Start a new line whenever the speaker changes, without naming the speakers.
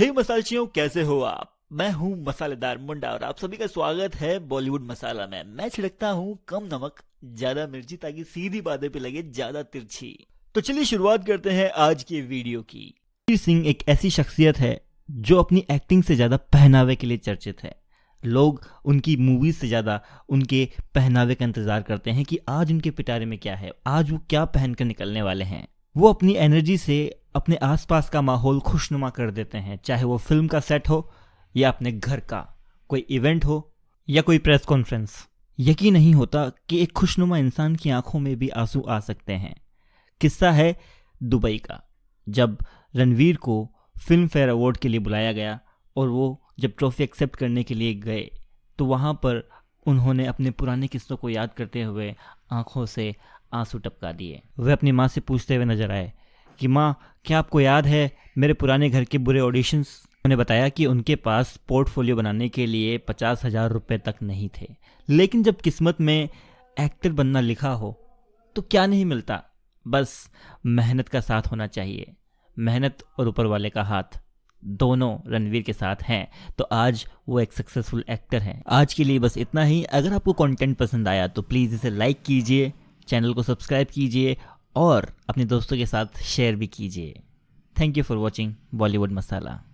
हे मसालचियों कैसे हो आप मैं हूं मसालेदार मुंडा और आप सभी का स्वागत है बॉलीवुड मसाला में मैं छिड़कता हूं कम नमक ज्यादा मिर्ची ताकि सीधी बातें पे लगे ज्यादा तिरछी तो चलिए शुरुआत करते हैं आज की वीडियो की सिंह एक ऐसी शख्सियत है जो अपनी एक्टिंग से ज्यादा पहनावे के लिए चर्चित है लोग उनकी मूवीज से ज़्यादा उनके पहनावे का इंतज़ार करते हैं कि आज उनके पिटारे में क्या है आज वो क्या पहनकर निकलने वाले हैं वो अपनी एनर्जी से अपने आसपास का माहौल खुशनुमा कर देते हैं चाहे वो फिल्म का सेट हो या अपने घर का कोई इवेंट हो या कोई प्रेस कॉन्फ्रेंस यकीन नहीं होता कि एक खुशनुमा इंसान की आंखों में भी आंसू आ सकते हैं किस्सा है दुबई का जब रणवीर को फिल्म फेयर अवार्ड के लिए बुलाया गया और वो जब ट्रॉफी एक्सेप्ट करने के लिए गए तो वहाँ पर उन्होंने अपने पुराने किस्सों को याद करते हुए आंखों से आंसू टपका दिए वह अपनी माँ से पूछते हुए नजर आए कि माँ क्या आपको याद है मेरे पुराने घर के बुरे ऑडिशंस उन्होंने बताया कि उनके पास पोर्टफोलियो बनाने के लिए पचास हज़ार रुपये तक नहीं थे लेकिन जब किस्मत में एक्टर बनना लिखा हो तो क्या नहीं मिलता बस मेहनत का साथ होना चाहिए मेहनत और ऊपर वाले का हाथ दोनों रणवीर के साथ हैं तो आज वो एक सक्सेसफुल एक्टर हैं आज के लिए बस इतना ही अगर आपको कंटेंट पसंद आया तो प्लीज़ इसे लाइक कीजिए चैनल को सब्सक्राइब कीजिए और अपने दोस्तों के साथ शेयर भी कीजिए thank you for watching Bollywood masala